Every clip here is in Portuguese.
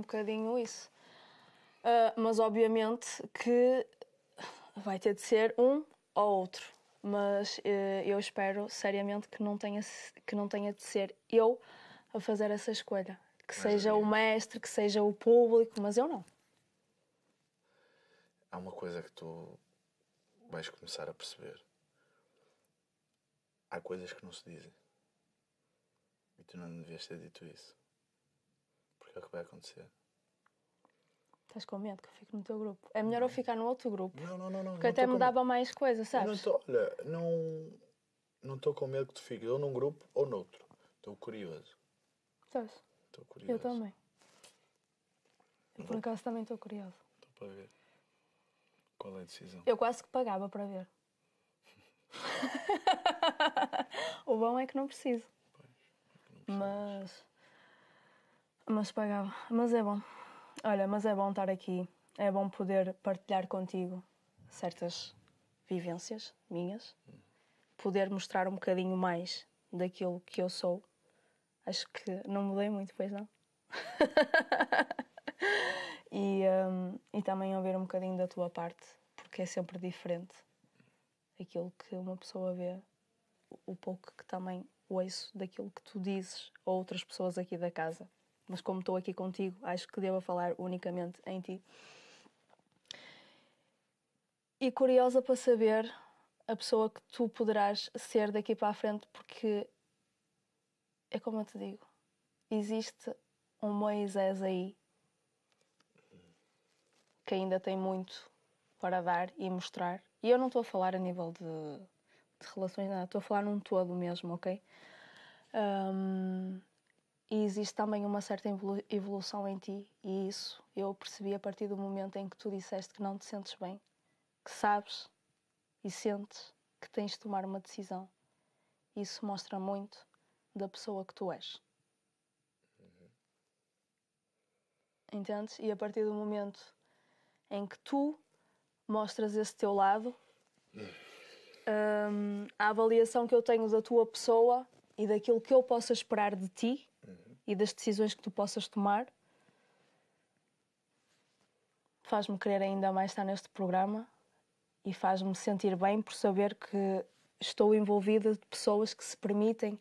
um bocadinho isso. Uh, mas obviamente que vai ter de ser um ou outro. Mas uh, eu espero seriamente que não, tenha, que não tenha de ser eu a fazer essa escolha. Que mas seja o mestre, que seja o público, mas eu não. Há uma coisa que tu vais começar a perceber. Há coisas que não se dizem. E tu não devias ter dito isso que é que vai acontecer. Estás com medo que eu fique no teu grupo? É melhor não. eu ficar no outro grupo. Não, não, não. porque não até me dava mais coisa, sabes? Não tô, olha, não. Não estou com medo que tu fiques ou num grupo ou noutro. Estou curioso. sabes Estou curioso. Eu também. Eu, por acaso também estou curioso. Estou para ver. Qual é a decisão? Eu quase que pagava para ver. o bom é que não preciso. Pois, é que não preciso. Mas. Mas pagava. Mas é bom. Olha, mas é bom estar aqui. É bom poder partilhar contigo certas vivências minhas. Poder mostrar um bocadinho mais daquilo que eu sou. Acho que não mudei muito, pois não? e, um, e também ouvir um bocadinho da tua parte, porque é sempre diferente aquilo que uma pessoa vê, o pouco que também ouço daquilo que tu dizes a outras pessoas aqui da casa mas como estou aqui contigo, acho que devo falar unicamente em ti. E curiosa para saber a pessoa que tu poderás ser daqui para a frente, porque é como eu te digo, existe um Moisés aí que ainda tem muito para dar e mostrar. E eu não estou a falar a nível de, de relações, nada, estou a falar num todo mesmo, ok? Um, e existe também uma certa evolução em ti, e isso eu percebi a partir do momento em que tu disseste que não te sentes bem, que sabes e sentes que tens de tomar uma decisão. Isso mostra muito da pessoa que tu és. Uhum. Entendes? E a partir do momento em que tu mostras esse teu lado, uhum. hum, a avaliação que eu tenho da tua pessoa e daquilo que eu posso esperar de ti e das decisões que tu possas tomar. Faz-me querer ainda mais estar neste programa e faz-me sentir bem por saber que estou envolvida de pessoas que se permitem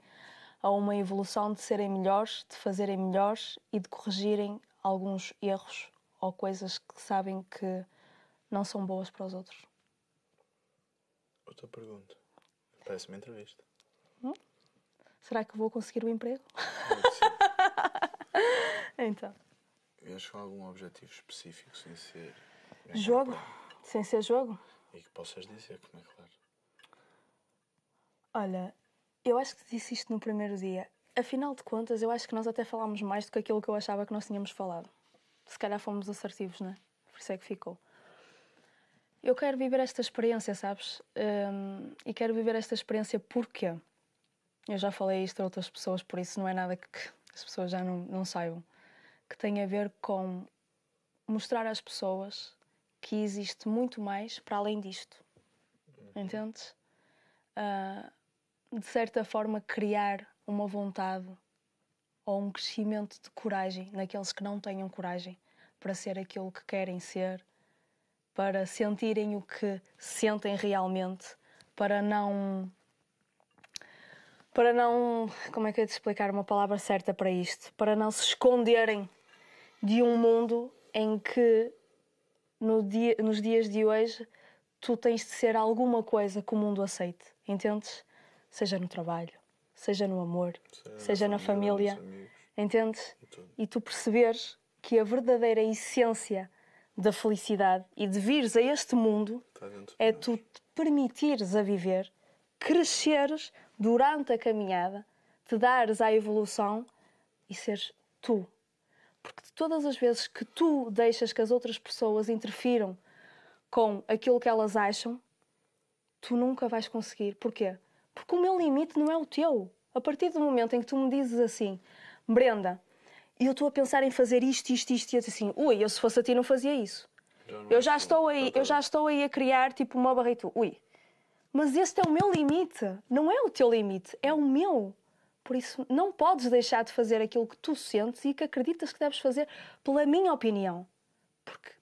a uma evolução de serem melhores, de fazerem melhores e de corrigirem alguns erros ou coisas que sabem que não são boas para os outros. Outra pergunta. Parece uma entrevista. Hum? Será que vou conseguir o um emprego? então. Mas com algum objetivo específico, sem ser. Jogo? Sem ser jogo? E que possas dizer, como é claro. Olha, eu acho que disse isto no primeiro dia. Afinal de contas, eu acho que nós até falámos mais do que aquilo que eu achava que nós tínhamos falado. Se calhar fomos assertivos, né? Por isso é que ficou. Eu quero viver esta experiência, sabes? Um, e quero viver esta experiência porque eu já falei isto a outras pessoas, por isso não é nada que as pessoas já não, não saibam, que tem a ver com mostrar às pessoas que existe muito mais para além disto. Entendes? Uh, de certa forma, criar uma vontade ou um crescimento de coragem naqueles que não tenham coragem para ser aquilo que querem ser, para sentirem o que sentem realmente, para não para não. Como é que eu ia te explicar uma palavra certa para isto? Para não se esconderem de um mundo em que no dia, nos dias de hoje tu tens de ser alguma coisa que o mundo aceite, entendes? Seja no trabalho, seja no amor, seja, seja na família, família entendes? Então. E tu perceberes que a verdadeira essência da felicidade e de vires a este mundo tá é tu te permitires a viver cresceres durante a caminhada, te dares à evolução e seres tu. Porque de todas as vezes que tu deixas que as outras pessoas interfiram com aquilo que elas acham, tu nunca vais conseguir. Porquê? Porque o meu limite não é o teu. A partir do momento em que tu me dizes assim, Brenda, eu estou a pensar em fazer isto, isto, isto, e eu assim, ui, eu se fosse a ti não fazia isso. Já não eu, é já assim. estou aí, eu tá já estou aí a criar tipo uma barreira e tu, ui, mas este é o meu limite, não é o teu limite, é o meu. Por isso, não podes deixar de fazer aquilo que tu sentes e que acreditas que deves fazer, pela minha opinião. Porque